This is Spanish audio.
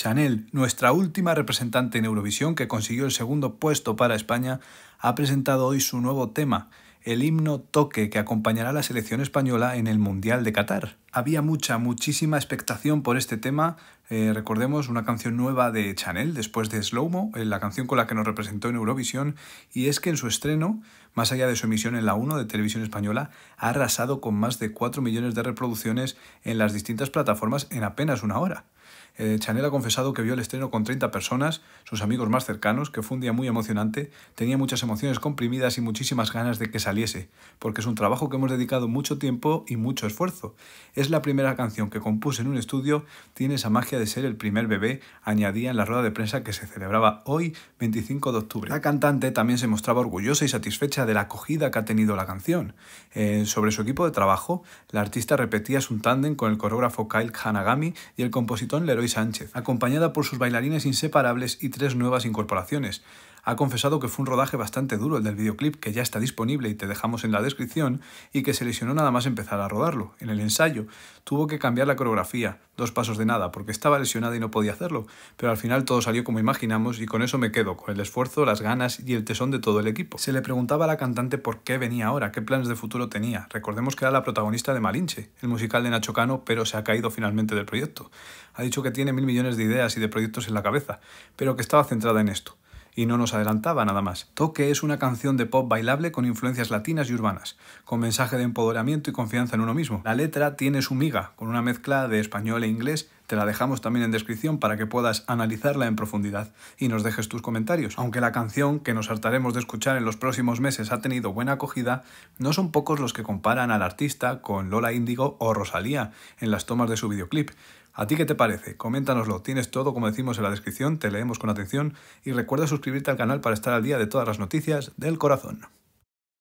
Chanel, nuestra última representante en Eurovisión que consiguió el segundo puesto para España, ha presentado hoy su nuevo tema, el himno Toque, que acompañará a la selección española en el Mundial de Qatar había mucha, muchísima expectación por este tema. Eh, recordemos una canción nueva de Chanel después de Slow Mo, eh, la canción con la que nos representó en Eurovisión, y es que en su estreno, más allá de su emisión en la 1 de televisión española, ha arrasado con más de 4 millones de reproducciones en las distintas plataformas en apenas una hora. Eh, Chanel ha confesado que vio el estreno con 30 personas, sus amigos más cercanos, que fue un día muy emocionante, tenía muchas emociones comprimidas y muchísimas ganas de que saliese, porque es un trabajo que hemos dedicado mucho tiempo y mucho esfuerzo. Es la primera canción que compuse en un estudio, tiene esa magia de ser el primer bebé, añadía en la rueda de prensa que se celebraba hoy, 25 de octubre. La cantante también se mostraba orgullosa y satisfecha de la acogida que ha tenido la canción. Eh, sobre su equipo de trabajo, la artista repetía su tándem con el coreógrafo Kyle Hanagami y el compositor Leroy Sánchez, acompañada por sus bailarines inseparables y tres nuevas incorporaciones ha confesado que fue un rodaje bastante duro el del videoclip que ya está disponible y te dejamos en la descripción y que se lesionó nada más empezar a rodarlo. En el ensayo tuvo que cambiar la coreografía, dos pasos de nada, porque estaba lesionada y no podía hacerlo, pero al final todo salió como imaginamos y con eso me quedo, con el esfuerzo, las ganas y el tesón de todo el equipo. Se le preguntaba a la cantante por qué venía ahora, qué planes de futuro tenía. Recordemos que era la protagonista de Malinche, el musical de Nacho Cano, pero se ha caído finalmente del proyecto. Ha dicho que tiene mil millones de ideas y de proyectos en la cabeza, pero que estaba centrada en esto y no nos adelantaba nada más. Toque es una canción de pop bailable con influencias latinas y urbanas, con mensaje de empoderamiento y confianza en uno mismo. La letra tiene su miga, con una mezcla de español e inglés te la dejamos también en descripción para que puedas analizarla en profundidad y nos dejes tus comentarios. Aunque la canción, que nos hartaremos de escuchar en los próximos meses, ha tenido buena acogida, no son pocos los que comparan al artista con Lola Índigo o Rosalía en las tomas de su videoclip. ¿A ti qué te parece? Coméntanoslo. Tienes todo, como decimos en la descripción, te leemos con atención y recuerda suscribirte al canal para estar al día de todas las noticias del corazón.